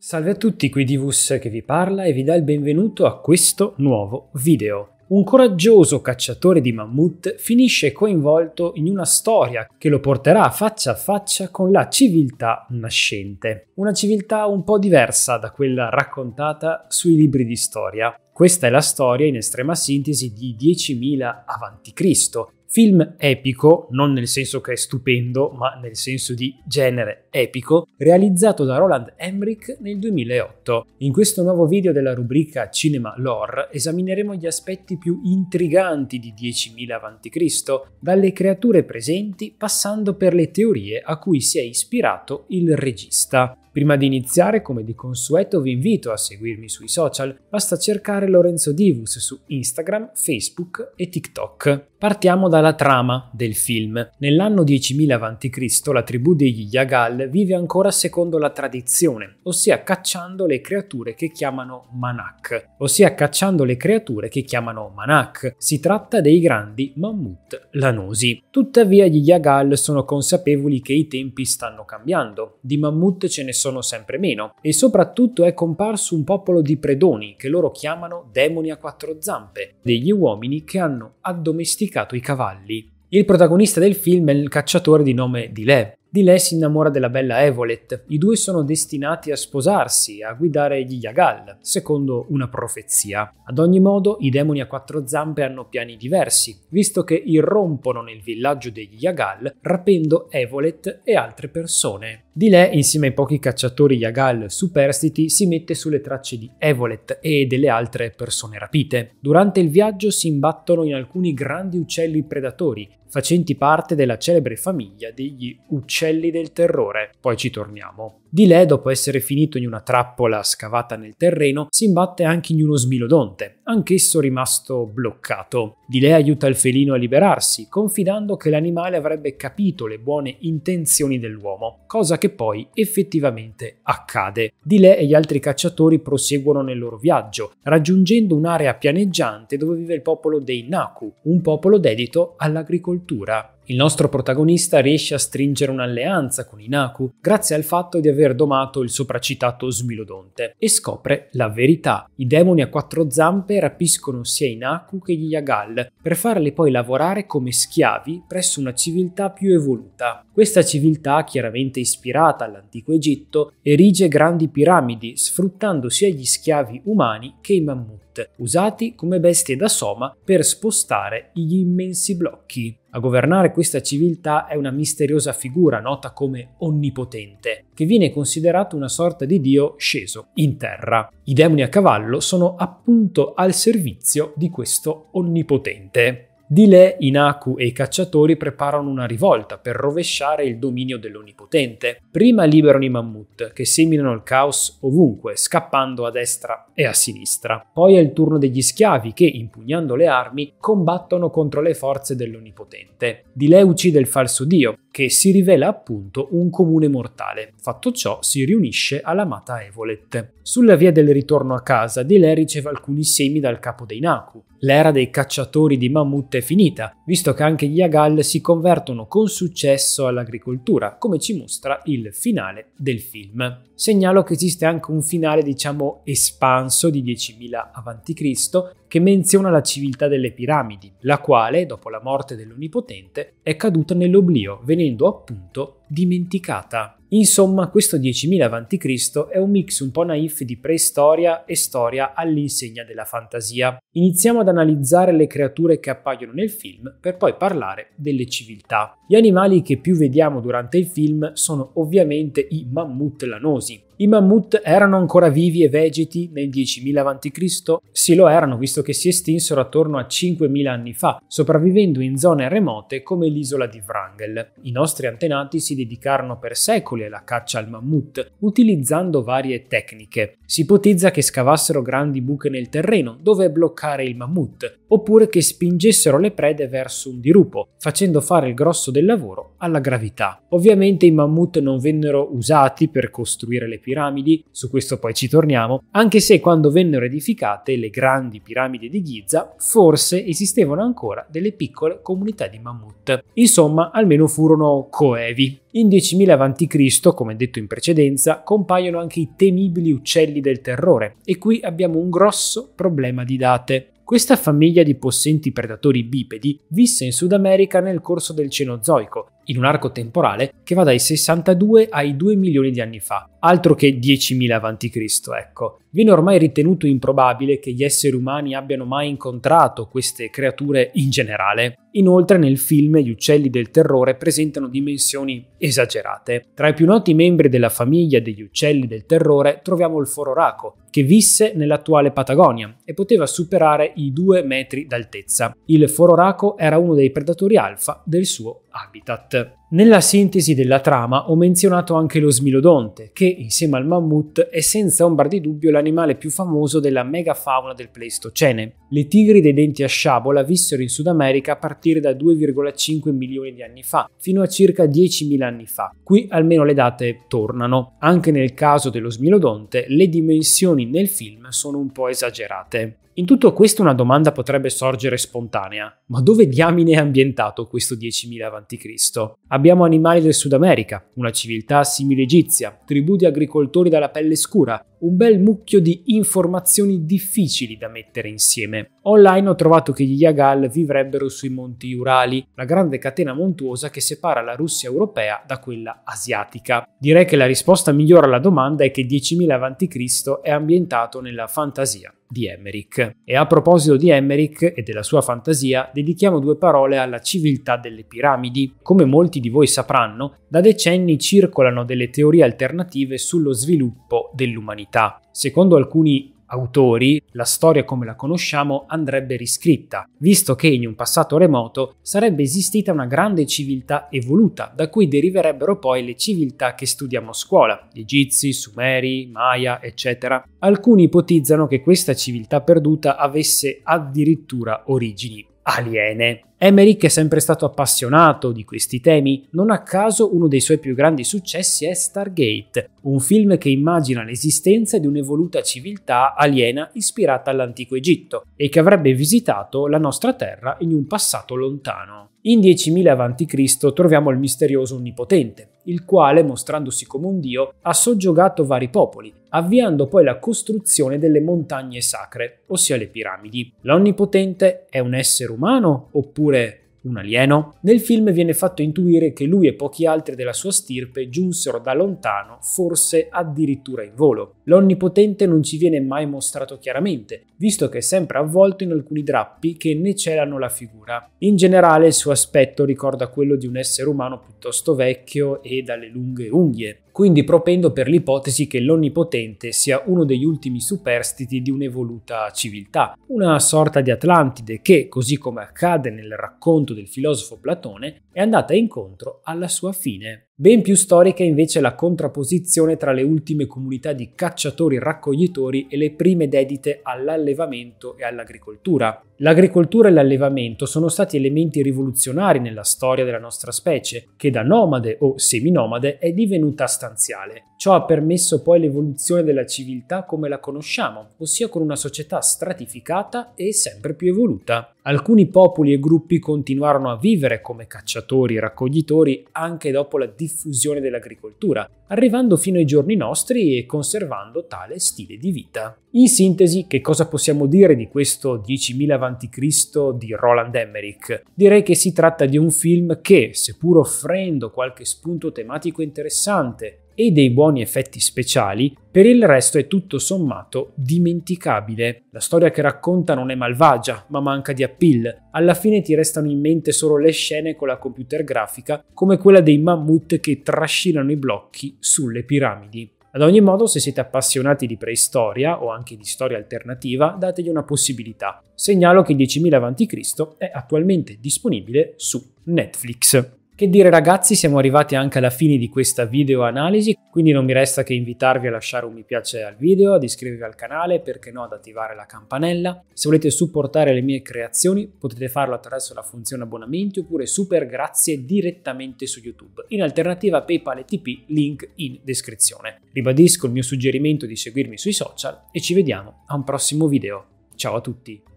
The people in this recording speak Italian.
Salve a tutti, qui Divus che vi parla e vi dà il benvenuto a questo nuovo video. Un coraggioso cacciatore di mammut finisce coinvolto in una storia che lo porterà faccia a faccia con la civiltà nascente. Una civiltà un po' diversa da quella raccontata sui libri di storia. Questa è la storia in estrema sintesi di 10.000 a.C., Film epico, non nel senso che è stupendo, ma nel senso di genere epico, realizzato da Roland Emmerich nel 2008. In questo nuovo video della rubrica Cinema Lore esamineremo gli aspetti più intriganti di 10.000 a.C., dalle creature presenti passando per le teorie a cui si è ispirato il regista. Prima di iniziare, come di consueto, vi invito a seguirmi sui social, basta cercare Lorenzo Divus su Instagram, Facebook e TikTok. Partiamo dalla trama del film. Nell'anno 10.000 a.C. la tribù degli Yagal vive ancora secondo la tradizione, ossia cacciando le creature che chiamano Manak, ossia cacciando le creature che chiamano Manak. Si tratta dei grandi mammut lanosi. Tuttavia gli Yagal sono consapevoli che i tempi stanno cambiando, di mammut ce ne sono sempre meno e soprattutto è comparso un popolo di predoni che loro chiamano demoni a quattro zampe, degli uomini che hanno addomesticato domesticato i cavalli. Il protagonista del film è il cacciatore di nome Dile. Dile si innamora della bella Evolet. I due sono destinati a sposarsi, a guidare gli Yagal, secondo una profezia. Ad ogni modo, i demoni a quattro zampe hanno piani diversi, visto che irrompono nel villaggio degli Yagal rapendo Evolet e altre persone. Di lei, insieme ai pochi cacciatori Yagal superstiti, si mette sulle tracce di Evolet e delle altre persone rapite. Durante il viaggio si imbattono in alcuni grandi uccelli predatori, facenti parte della celebre famiglia degli uccelli del terrore. Poi ci torniamo. Di Lè, dopo essere finito in una trappola scavata nel terreno, si imbatte anche in uno smilodonte, anch'esso rimasto bloccato. Di Lè aiuta il felino a liberarsi, confidando che l'animale avrebbe capito le buone intenzioni dell'uomo, cosa che poi effettivamente accade. Di Lè e gli altri cacciatori proseguono nel loro viaggio, raggiungendo un'area pianeggiante dove vive il popolo dei Naku, un popolo dedito all'agricoltura. Il nostro protagonista riesce a stringere un'alleanza con Inaku grazie al fatto di aver domato il sopracitato Smilodonte e scopre la verità. I demoni a quattro zampe rapiscono sia Inaku che gli Yagal per farli poi lavorare come schiavi presso una civiltà più evoluta. Questa civiltà, chiaramente ispirata all'antico Egitto, erige grandi piramidi sfruttando sia gli schiavi umani che i mammuti usati come bestie da soma per spostare gli immensi blocchi. A governare questa civiltà è una misteriosa figura nota come Onnipotente, che viene considerato una sorta di dio sceso in terra. I demoni a cavallo sono appunto al servizio di questo Onnipotente. Di lì Inaku e i cacciatori preparano una rivolta per rovesciare il dominio dell'Onnipotente. Prima liberano i mammut, che seminano il caos ovunque, scappando a destra e a sinistra. Poi è il turno degli schiavi che, impugnando le armi, combattono contro le forze dell'Onipotente. Di lì uccide il falso dio, che si rivela appunto un comune mortale. Fatto ciò, si riunisce all'amata Evolet. Sulla via del ritorno a casa, di lei riceve alcuni semi dal capo dei Naku. L'era dei cacciatori di mammut è finita, visto che anche gli Agal si convertono con successo all'agricoltura, come ci mostra il finale del film. Segnalo che esiste anche un finale, diciamo, espanso di 10.000 a.C., che menziona la civiltà delle piramidi, la quale, dopo la morte dell'Onipotente, è caduta nell'oblio, venendo appunto dimenticata. Insomma, questo 10.000 a.C. è un mix un po' naif di preistoria e storia all'insegna della fantasia. Iniziamo ad analizzare le creature che appaiono nel film per poi parlare delle civiltà. Gli animali che più vediamo durante il film sono ovviamente i mammut lanosi, i mammut erano ancora vivi e vegeti nel 10.000 a.C.? Sì lo erano, visto che si estinsero attorno a 5.000 anni fa, sopravvivendo in zone remote come l'isola di Wrangel. I nostri antenati si dedicarono per secoli alla caccia al mammut, utilizzando varie tecniche. Si ipotizza che scavassero grandi buche nel terreno dove bloccare il mammut, oppure che spingessero le prede verso un dirupo, facendo fare il grosso del lavoro alla gravità. Ovviamente i mammut non vennero usati per costruire le piramidi, piramidi, su questo poi ci torniamo, anche se quando vennero edificate le grandi piramidi di Giza, forse esistevano ancora delle piccole comunità di mammut. Insomma, almeno furono coevi. In 10.000 a.C., come detto in precedenza, compaiono anche i temibili uccelli del terrore e qui abbiamo un grosso problema di date. Questa famiglia di possenti predatori bipedi visse in Sud America nel corso del Cenozoico in un arco temporale che va dai 62 ai 2 milioni di anni fa, altro che 10.000 a.C., ecco. Viene ormai ritenuto improbabile che gli esseri umani abbiano mai incontrato queste creature in generale. Inoltre nel film gli uccelli del terrore presentano dimensioni esagerate. Tra i più noti membri della famiglia degli uccelli del terrore troviamo il fororaco, che visse nell'attuale Patagonia e poteva superare i 2 metri d'altezza. Il fororaco era uno dei predatori alfa del suo habitat. Nella sintesi della trama ho menzionato anche lo smilodonte, che insieme al mammut è senza ombra di dubbio l'animale più famoso della megafauna del Pleistocene. Le tigri dei denti a sciabola vissero in Sud America a partire da 2,5 milioni di anni fa, fino a circa 10.000 anni fa. Qui almeno le date tornano. Anche nel caso dello smilodonte, le dimensioni nel film sono un po' esagerate. In tutto questo una domanda potrebbe sorgere spontanea, ma dove diamine è ambientato questo 10.000 a.C.? Abbiamo animali del Sud America, una civiltà simile egizia, tribù di agricoltori dalla pelle scura, un bel mucchio di informazioni difficili da mettere insieme. Online ho trovato che gli Yagal vivrebbero sui monti Urali, la grande catena montuosa che separa la Russia europea da quella asiatica. Direi che la risposta migliore alla domanda è che 10.000 a.C. è ambientato nella fantasia di Emmerich. E a proposito di Emmerich e della sua fantasia, dedichiamo due parole alla civiltà delle piramidi. Come molti di voi sapranno, da decenni circolano delle teorie alternative sullo sviluppo dell'umanità. Secondo alcuni autori, la storia come la conosciamo andrebbe riscritta, visto che in un passato remoto sarebbe esistita una grande civiltà evoluta, da cui deriverebbero poi le civiltà che studiamo a scuola, egizi, sumeri, maya, eccetera. Alcuni ipotizzano che questa civiltà perduta avesse addirittura origini aliene. Emmerich è sempre stato appassionato di questi temi, non a caso uno dei suoi più grandi successi è Stargate, un film che immagina l'esistenza di un'evoluta civiltà aliena ispirata all'antico Egitto e che avrebbe visitato la nostra Terra in un passato lontano. In 10.000 a.C. troviamo il misterioso Onnipotente, il quale, mostrandosi come un dio, ha soggiogato vari popoli, avviando poi la costruzione delle montagne sacre, ossia le piramidi. L'Onnipotente è un essere umano oppure un alieno? Nel film viene fatto intuire che lui e pochi altri della sua stirpe giunsero da lontano, forse addirittura in volo. L'onnipotente non ci viene mai mostrato chiaramente, visto che è sempre avvolto in alcuni drappi che ne celano la figura. In generale il suo aspetto ricorda quello di un essere umano piuttosto vecchio e dalle lunghe unghie quindi propendo per l'ipotesi che l'Onnipotente sia uno degli ultimi superstiti di un'evoluta civiltà, una sorta di Atlantide che, così come accade nel racconto del filosofo Platone, è andata incontro alla sua fine. Ben più storica è invece la contrapposizione tra le ultime comunità di cacciatori-raccoglitori e le prime dedite all'allevamento e all'agricoltura. L'agricoltura e l'allevamento sono stati elementi rivoluzionari nella storia della nostra specie, che da nomade o seminomade è divenuta stanziale. Ciò ha permesso poi l'evoluzione della civiltà come la conosciamo, ossia con una società stratificata e sempre più evoluta. Alcuni popoli e gruppi continuarono a vivere come cacciatori e raccoglitori anche dopo la diffusione dell'agricoltura, arrivando fino ai giorni nostri e conservando tale stile di vita. In sintesi, che cosa possiamo dire di questo 10.000 a.C. di Roland Emmerich? Direi che si tratta di un film che, seppur offrendo qualche spunto tematico interessante, e dei buoni effetti speciali, per il resto è tutto sommato dimenticabile. La storia che racconta non è malvagia, ma manca di appeal. Alla fine ti restano in mente solo le scene con la computer grafica, come quella dei mammut che trascinano i blocchi sulle piramidi. Ad ogni modo, se siete appassionati di preistoria o anche di storia alternativa, dategli una possibilità. Segnalo che 10.000 a.C. è attualmente disponibile su Netflix. Che dire ragazzi, siamo arrivati anche alla fine di questa video analisi, quindi non mi resta che invitarvi a lasciare un mi piace al video, ad iscrivervi al canale, perché no ad attivare la campanella. Se volete supportare le mie creazioni potete farlo attraverso la funzione abbonamenti oppure super grazie direttamente su YouTube. In alternativa PayPal e TP, link in descrizione. Ribadisco il mio suggerimento di seguirmi sui social e ci vediamo a un prossimo video. Ciao a tutti!